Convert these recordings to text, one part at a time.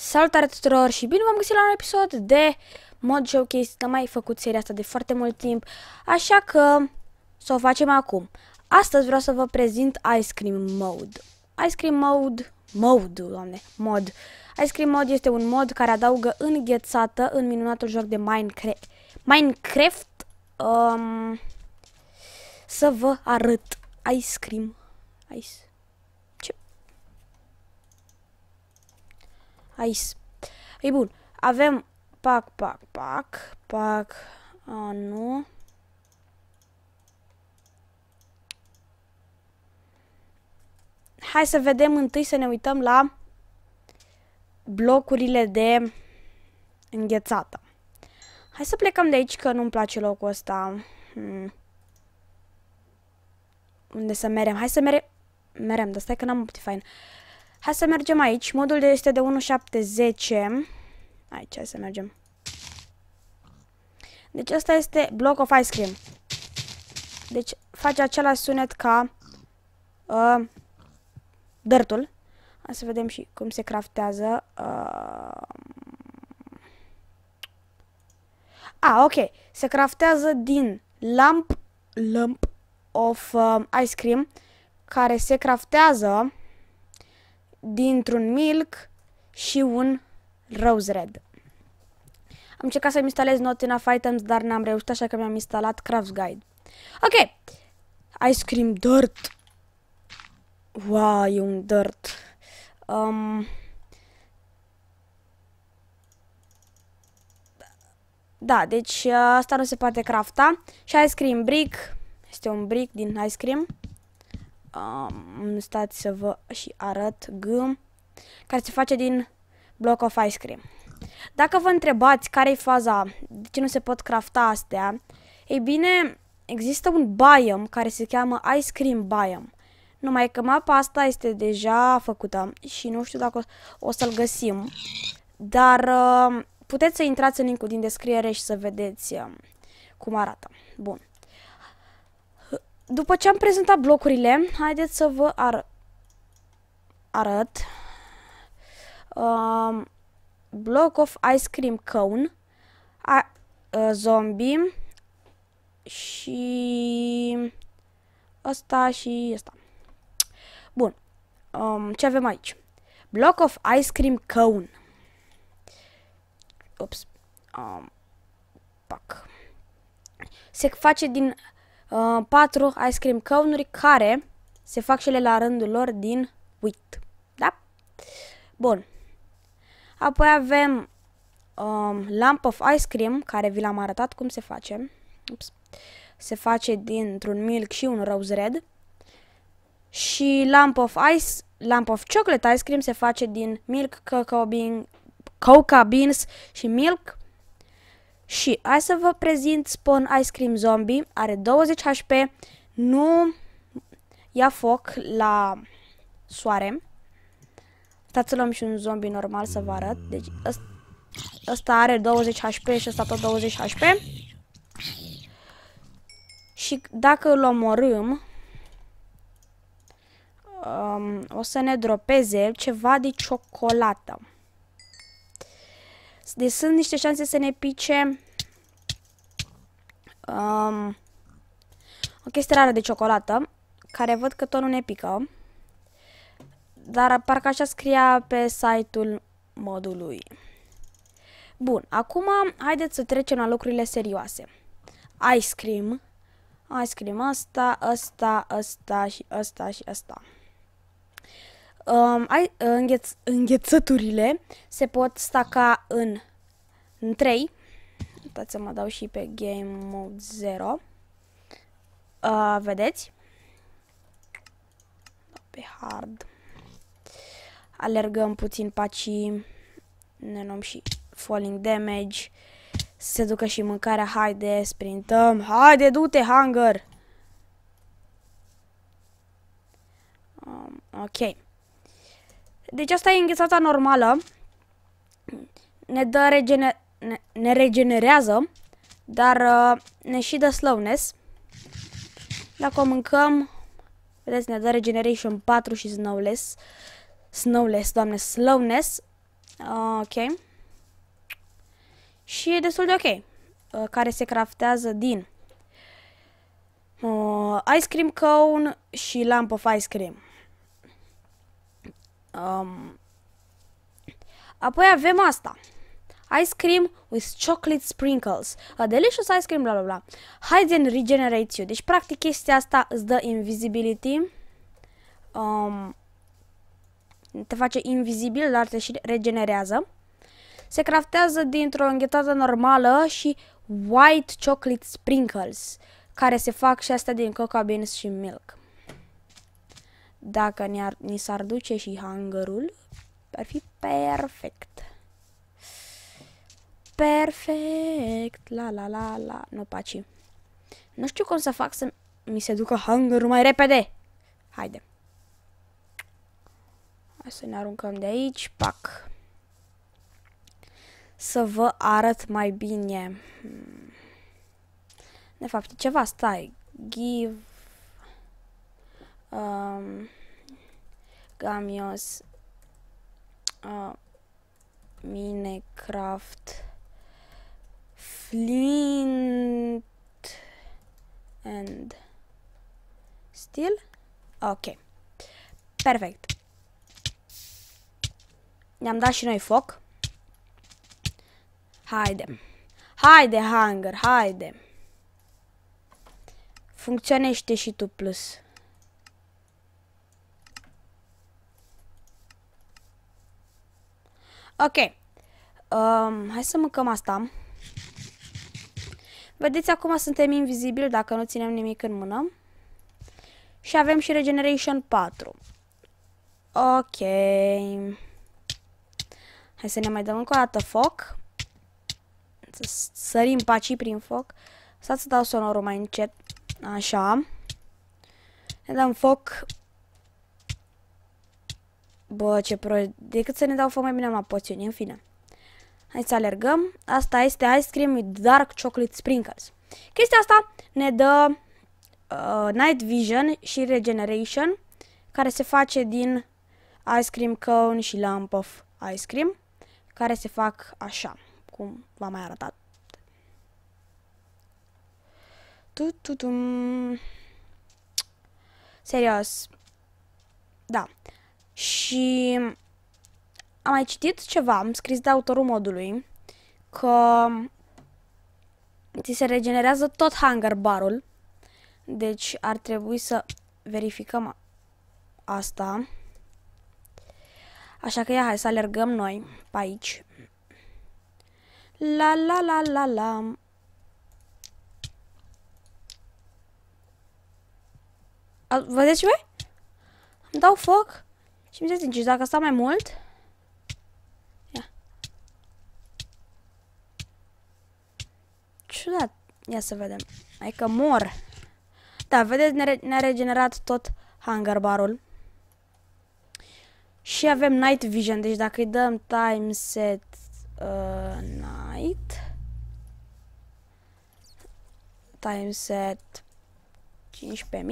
Salutare tuturor și bine v-am găsit la un episod de mod showcase, n-am mai făcut seria asta de foarte mult timp, așa că să o facem acum. Astăzi vreau să vă prezint Ice Cream Mode. Ice Cream Mode, mode, doamne, mod. Ice Cream Mode este un mod care adaugă înghețată în minunatul joc de Minecraft, Minecraft um, să vă arăt Ice Cream, Ice Ice. E bun. Avem pac, pac, pac, pac, a, nu. Hai să vedem întâi să ne uităm la blocurile de înghețată. Hai să plecăm de aici că nu-mi place locul ăsta. Hmm. Unde să merem? Hai să merem. Merem, dar stai că n-am Optifine. Hai să mergem aici. Modul de este de 1.7.10. Aici, hai să mergem. Deci asta este Block of Ice Cream. Deci face același sunet ca uh, dărtul. Hai să vedem și cum se craftează. Uh... A, ok. Se craftează din lamp, lamp of uh, ice cream, care se craftează dintr-un milk și un rose red. Am încercat să-mi instalez Not Enough Items, dar n-am reușit, așa că mi-am instalat Crafts Guide. Ok! Ice Cream Dirt. Wow, e un dirt. Um, Da, deci uh, asta nu se poate crafta. Și Ice Cream Brick. Este un brick din Ice Cream um, stați să vă și arăt G, care se face din block of ice cream. Dacă vă întrebați care e faza, de ce nu se pot crafta astea, ei bine, există un biome care se cheamă Ice Cream Biome. Numai că mapa asta este deja făcută și nu știu dacă o să-l găsim. Dar uh, puteți să intrați în linkul din descriere și să vedeți uh, cum arată. Bun. După ce am prezentat blocurile, haideți să vă ar arăt. Um, block of ice cream cone, a, uh, zombie și asta și asta. Bun. Um, ce avem aici? Block of ice cream cone. Ops. Um, pac. Se face din uh, ice cream cone care se fac cele la rândul lor din wheat. Da? Bun. Apoi avem um, lump of ice cream, care vi l-am arătat cum se face. Ups. Se face dintr-un milk și un rose red. Și lump of ice, lump of chocolate ice cream se face din milk, cocoa bean, coca beans și milk și hai să vă prezint Spawn Ice Cream Zombie, are 20 HP, nu ia foc la soare. Stați să luăm și un zombie normal să vă arăt. Deci ăsta are 20 HP și ăsta tot 20 HP. Și dacă îl omorâm, um, o să ne dropeze ceva de ciocolată. Deci sunt niște șanse să ne pice um, o chestie rară de ciocolată, care văd că tot nu ne pică. Dar parcă așa scria pe site-ul modului. Bun, acum haideți să trecem la lucrurile serioase. Ice cream. Ice cream asta, asta, asta și asta și asta um, ai, îngheț, înghețăturile se pot staca în, în 3. Uitați să mă dau și pe game mode 0. Uh, vedeți? Pe hard. Alergăm puțin pacii. Ne luăm și falling damage. Se ducă și mâncarea. Haide, sprintăm. Haide, du-te, hunger! Um, ok. Deci asta e înghețata normală. Ne dă regene ne, ne regenerează, dar uh, ne și dă slowness. Dacă o mâncăm, vedeți, ne dă regeneration 4 și snowless. Snowless, doamne, slowness. Uh, ok. Și e destul de ok. Uh, care se craftează din uh, Ice Cream Cone și Lamp of Ice Cream. Um, apoi avem asta. Ice cream with chocolate sprinkles. A delicious ice cream, bla bla bla. Hide and regenerate you. Deci, practic, chestia asta îți dă invisibility. Um, te face invizibil, dar te și regenerează. Se craftează dintr-o înghețată normală și white chocolate sprinkles, care se fac și astea din coca beans și milk. Dacă ne-ar, ni s-ar duce și hangarul, ar fi perfect. Perfect. La la la la. Nu paci. Nu știu cum să fac să mi se ducă hangarul mai repede. Haide. Hai să ne aruncăm de aici. Pac. Să vă arăt mai bine. Hmm. De fapt, ceva. Stai. Give. Um, Gamios, uh, Minecraft, Flint and Steel. Ok. Perfect. Ne-am dat și noi foc. Haide. Haide, Hunger, haide. Funcționește și tu plus. Ok. Um, hai să mâncăm asta. Vedeți, acum suntem invizibili dacă nu ținem nimic în mână. Și avem și Regeneration 4. Ok. Hai să ne mai dăm încă o dată foc. Să sărim pacii prin foc. Stați să dau sonorul mai încet. Așa. Ne dăm foc. Bă, ce pro... Decât să ne dau fă mai bine la poțiuni, în fine. Hai să alergăm. Asta este Ice Cream Dark Chocolate Sprinkles. Chestia asta ne dă uh, Night Vision și Regeneration, care se face din Ice Cream Cone și lamp of Ice Cream, care se fac așa, cum v-am mai arătat. Tu, tu, tu. Mm. Serios. Da. Și am mai citit ceva, am scris de autorul modului că ți se regenerează tot hangar barul. Deci ar trebui să verificăm asta. Așa că ia, hai să alergăm noi pe aici. La la la la la. A, vedeți voi? Îmi dau foc? Și mi se zice, dacă stau mai mult... Ia. Ciudat. Ia să vedem. Hai că mor. Da, vedeți, ne-a re ne regenerat tot hangar barul. Și avem night vision, deci dacă îi dăm time set uh, night time set 15.000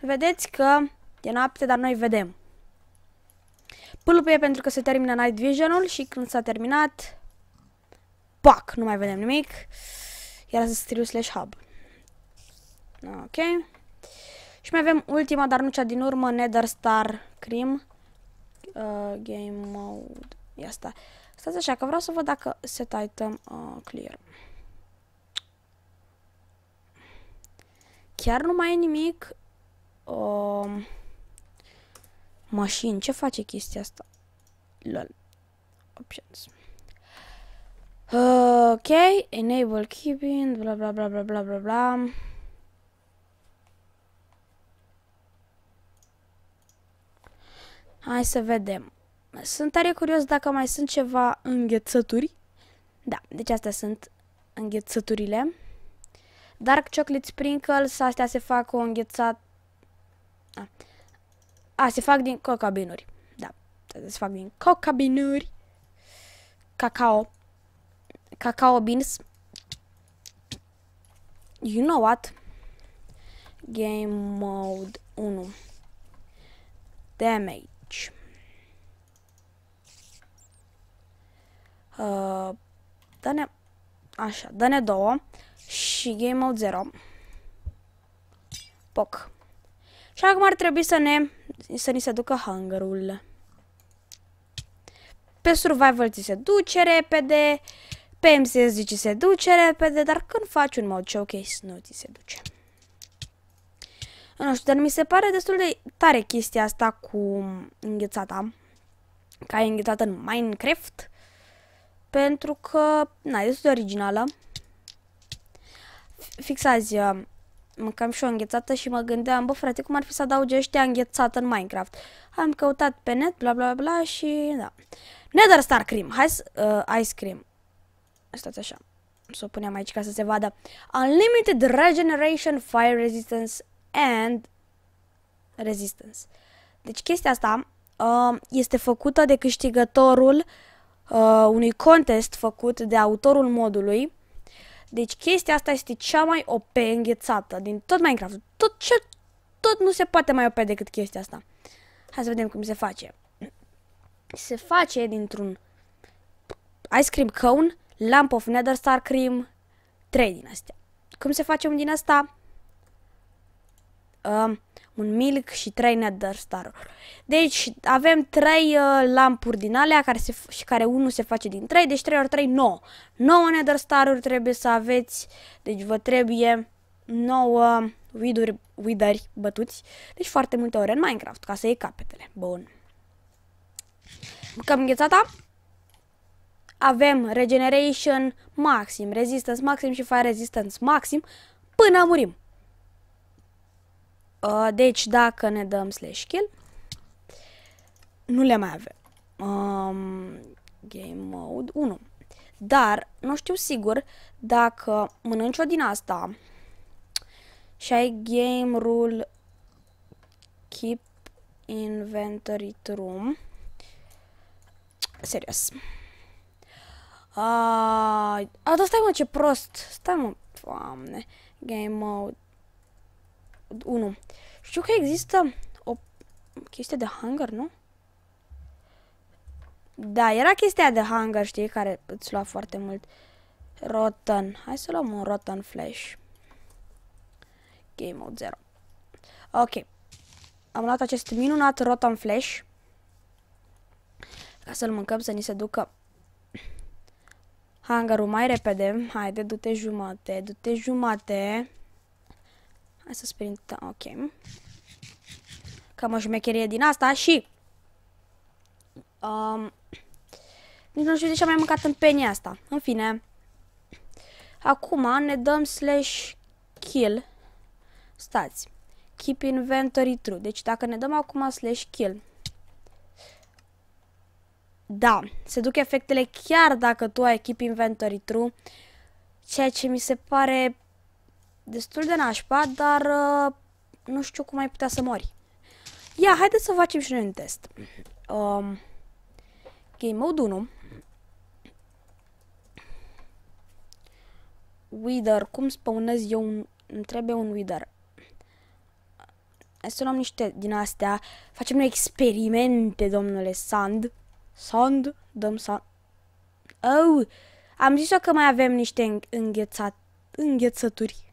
vedeți că e noapte, dar noi vedem. Pâlul pe pentru că se termină Night Vision-ul și când s-a terminat, pac, nu mai vedem nimic. Iar să scriu slash hub. Ok. Și mai avem ultima, dar nu cea din urmă, Nether Star Cream. Uh, game mode. E asta. Stați așa, că vreau să văd dacă set item uh, clear. Chiar nu mai e nimic. Uh, Mașini, ce face chestia asta? Lol. Options. Uh, ok, enable keeping, bla bla bla bla bla bla bla. Hai să vedem. Sunt tare curios dacă mai sunt ceva înghețături. Da, deci astea sunt înghețăturile. Dark Chocolate Sprinkles, astea se fac o înghețat... Ah. A, se fac din cocabinuri. Da, se fac din cocabinuri. Cacao. Cacao beans. You know what? Game mode 1. Damage. Uh, dă-ne... Așa, dă-ne două. Și game mode 0. Poc. Și acum ar trebui să ne să ni se ducă hangarul. Pe survival ți se duce repede, pe MCS zice se duce repede, dar când faci un mod showcase nu ți se duce. Nu știu, dar mi se pare destul de tare chestia asta cu înghețata, ca e înghețată în Minecraft, pentru că, na, e destul de originală. Fixați mâncam și o înghețată și mă gândeam, bă frate, cum ar fi să adauge ăștia înghețată în Minecraft? Am căutat pe net, bla bla bla și da. Nether Star Cream, hai să, uh, Ice Cream. Stați așa, să o punem aici ca să se vadă. Unlimited Regeneration, Fire Resistance and Resistance. Deci chestia asta uh, este făcută de câștigătorul uh, unui contest făcut de autorul modului deci chestia asta este cea mai OP înghețată din tot Minecraft. Tot ce... Tot nu se poate mai OP decât chestia asta. Hai să vedem cum se face. Se face dintr-un ice cream cone, lamp of nether star cream, trei din astea. Cum se face un din asta? Um, un milk și 3 nether star -uri. Deci avem 3 uh, lampuri din alea care se, și care unul se face din 3, deci 3 ori 3, 9. 9 nether star trebuie să aveți, deci vă trebuie 9 widuri, widari bătuți, deci foarte multe ore în Minecraft, ca să iei capetele. Bun. Cam înghețata. Avem Regeneration maxim, Resistance maxim și Fire Resistance maxim până murim. Uh, deci dacă ne dăm slash kill, nu le mai avem. Um, game mode 1. Dar nu știu sigur dacă mănânci o din asta și ai game rule keep inventory room. Serios. Uh, a, dar stai mă, ce prost. Stai mă, doamne. Game mode 1. Știu că există o chestie de hunger, nu? Da, era chestia de hunger, știi, care îți lua foarte mult. Rotten. Hai să luăm un Rotten Flash. Game mode 0. Ok. Am luat acest minunat Rotten Flash. Ca să-l mâncăm să ni se ducă hangarul mai repede. Haide, du-te jumate, du-te jumate. Hai să sprintăm, da, ok. Cam o șmecherie din asta și... Um, nici nu știu de ce am mai mâncat în penia asta. În fine. Acum ne dăm slash kill. Stați. Keep inventory true. Deci dacă ne dăm acum slash kill. Da, se duc efectele chiar dacă tu ai keep inventory true. Ceea ce mi se pare destul de nașpa, dar uh, nu știu cum ai putea să mori. Ia, haideți să facem și noi un test. Um, game mode 1. Wither, cum spawnez eu un... Îmi trebuie un Wither. Hai să luăm niște din astea. Facem noi experimente, domnule Sand. Sand? Dăm sand. Oh! Am zis-o că mai avem niște înghețat, înghețături.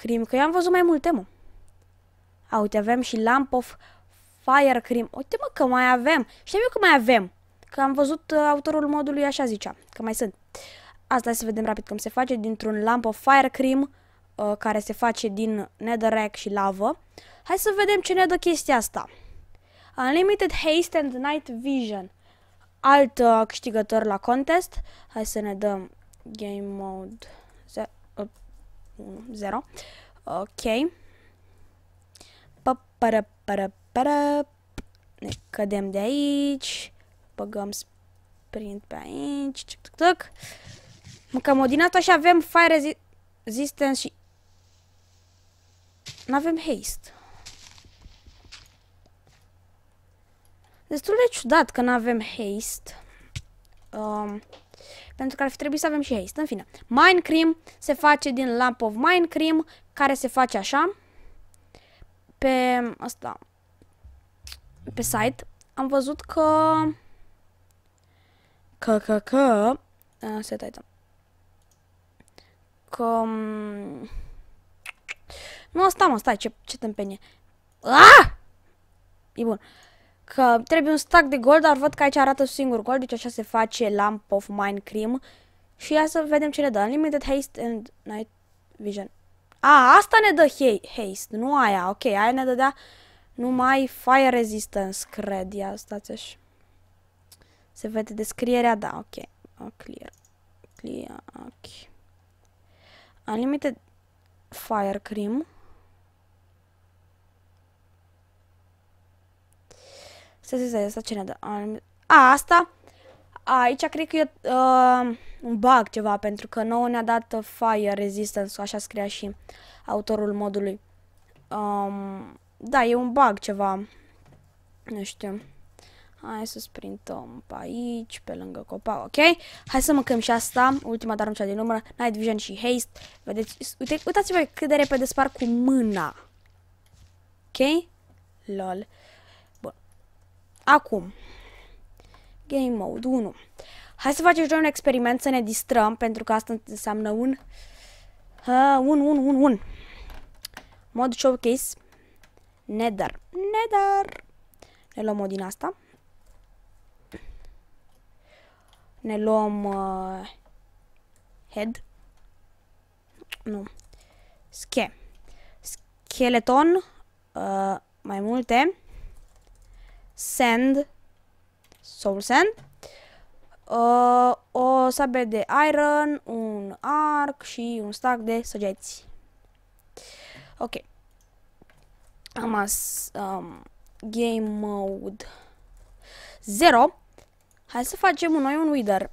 Cream, că eu am văzut mai multe, mă. A, uite, avem și Lamp of Fire cream. Uite, mă, că mai avem. Știam eu că mai avem. Că am văzut uh, autorul modului, așa zicea, că mai sunt. Asta să vedem rapid cum se face dintr-un Lamp of Fire cream, uh, care se face din netherrack și lavă. Hai să vedem ce ne dă chestia asta. Unlimited Haste and Night Vision. Alt uh, câștigător la contest. Hai să ne dăm game mode. Uh, 1, 0. Ok. Pa, Pără, pără, pără. Ne cădem de aici. Băgăm sprint pe aici. Tuc, tuc, tuc. Mâncăm o din asta și avem fire resistance și... Nu avem haste. Destul de ciudat că nu avem haste. Um, pentru că ar fi trebuit să avem și haste. În fine, Mine Cream se face din Lamp of Mine Cream, care se face așa, pe asta, pe site. Am văzut că... Că, că, că... Se taită. Că... Nu, asta mă, stai, ce, ce tâmpenie. Ah! E bun. Uh, că trebuie un stack de gold, dar văd că aici arată singur gold, deci așa se face Lamp of Mine Cream. Și ia să vedem ce ne dă. Unlimited Haste and Night Vision. A, asta ne dă haste, nu aia. Ok, aia ne dădea numai fire resistance, cred. Ia, stați așa. Se vede descrierea, da, ok. Clear. Clear, ok. Unlimited fire cream. Să se zice, asta ce ne dă? A, asta. Aici cred că e uh, un bug ceva, pentru că nouă ne-a dat uh, fire resistance, așa scria și autorul modului. Um, da, e un bug ceva. Nu știu. Hai să sprintăm pe aici, pe lângă copac, ok? Hai să mâncăm și asta, ultima dar cea din număr, Night Vision și Haste. Vedeți, uite, uitați-vă cât de repede spar cu mâna. Ok? Lol. Acum, game mode 1. Hai să facem un experiment să ne distrăm, pentru că asta înseamnă un... Uh, un, un, un, un. Mod showcase. Nether. Nether. Ne luăm o din asta. Ne luăm uh, head. Nu. Ske. Skeleton. Uh, mai multe sand, soul sand, uh, o sabie de iron, un arc și un stack de săgeți. Ok. Am as, um, game mode 0. Hai să facem noi un wither.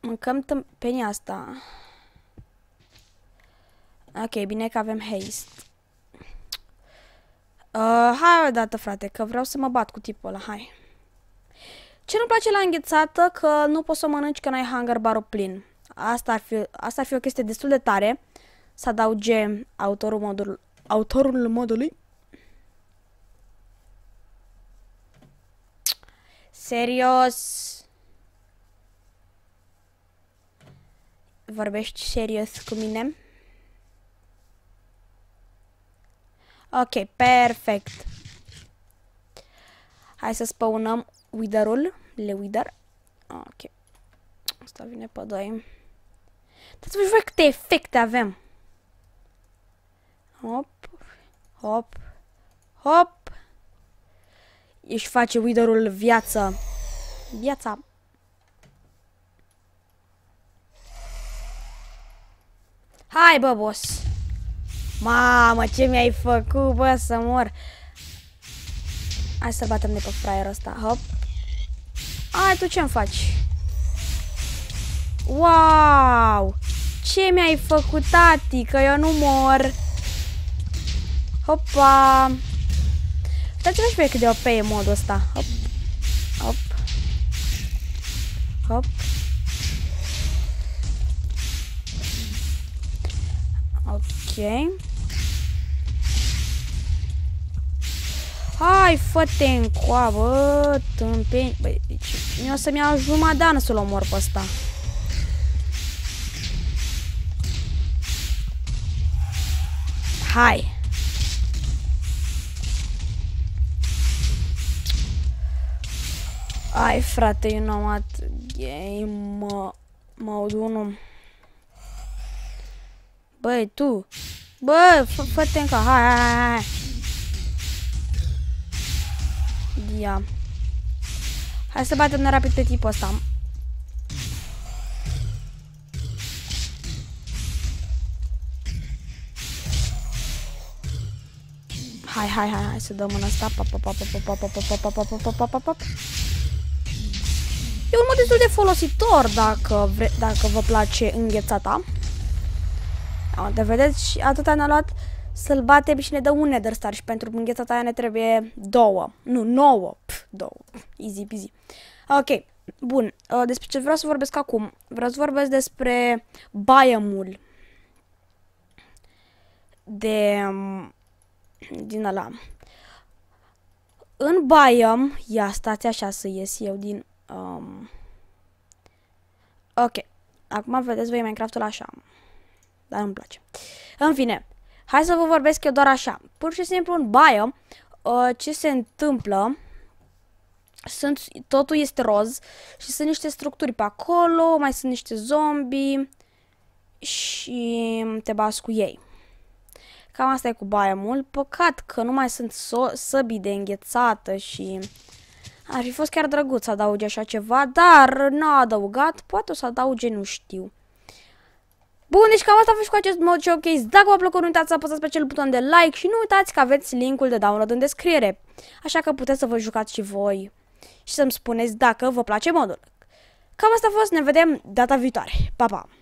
Mâncăm pe asta. Ok, bine că avem haste. Uh, hai o dată, frate, că vreau să mă bat cu tipul ăla, hai. Ce nu-mi place la înghețată, că nu poți să o mănânci că n-ai hangar barul plin. Asta ar, fi, asta ar fi o chestie destul de tare, să adauge autorul, modul, autorul modului. Serios? Vorbești serios cu mine? Ok, perfect. Hai să spăunăm wither-ul. Le wither. Ok. Asta vine pe 2. Dați-vă voi câte efecte avem. Hop. Hop. Hop. Își face wither-ul viață. Viața. Hai, bă, boss. Mamă, ce mi-ai făcut, bă, să mor. Hai să batem de pe fraierul ăsta. Hop. Ai, tu ce-mi faci? Wow! Ce mi-ai făcut, tati? Că eu nu mor. Hopa! Uitați-vă și pe cât de OP e modul ăsta. Hop. Hop. Hop. Ok. Hai, fă-te în bă, tâmpeni. Băi, deci, mi-o să-mi iau jumătate să-l omor pe ăsta. Hai. Ai, frate, eu n-am at game, mă, mă aud Băi, tu, bă, fă-te încă, hai, hai, hai. Ia. Hai să batem rapid pe tipul ăsta. Hai, hai, hai, hai să dăm în asta. Pa, pa, pa, pa, pa, pa, pa, pa, pa, pa, pa, pa, pa, pa, pa. E un mod destul de folositor dacă, vre dacă vă place înghețata. pa vedeți, atâta ne-a luat să-l batem și ne dă un Nether Star și pentru mângheța ta ne trebuie două. Nu, nouă. Pf, două. Easy peasy. Ok, bun. Uh, despre ce vreau să vorbesc acum? Vreau să vorbesc despre biomul de um, din ala. În biom, ia stați așa să ies eu din um... Ok. Acum vedeți voi Minecraft-ul așa. Dar nu-mi place. În fine, Hai să vă vorbesc eu doar așa. Pur și simplu în baie. uh, ce se întâmplă, sunt, totul este roz și sunt niște structuri pe acolo, mai sunt niște zombi și te bați cu ei. Cam asta e cu baia mult. Păcat că nu mai sunt so săbi de înghețată și... Ar fi fost chiar drăguț să adauge așa ceva, dar n-a adăugat. Poate o să adauge, nu știu. Bun, deci cam asta a fost cu acest mod showcase. Dacă v-a plăcut, nu uitați să apăsați pe acel buton de like și nu uitați că aveți linkul de download în descriere. Așa că puteți să vă jucați și voi și să-mi spuneți dacă vă place modul. Cam asta a fost, ne vedem data viitoare. Pa, pa!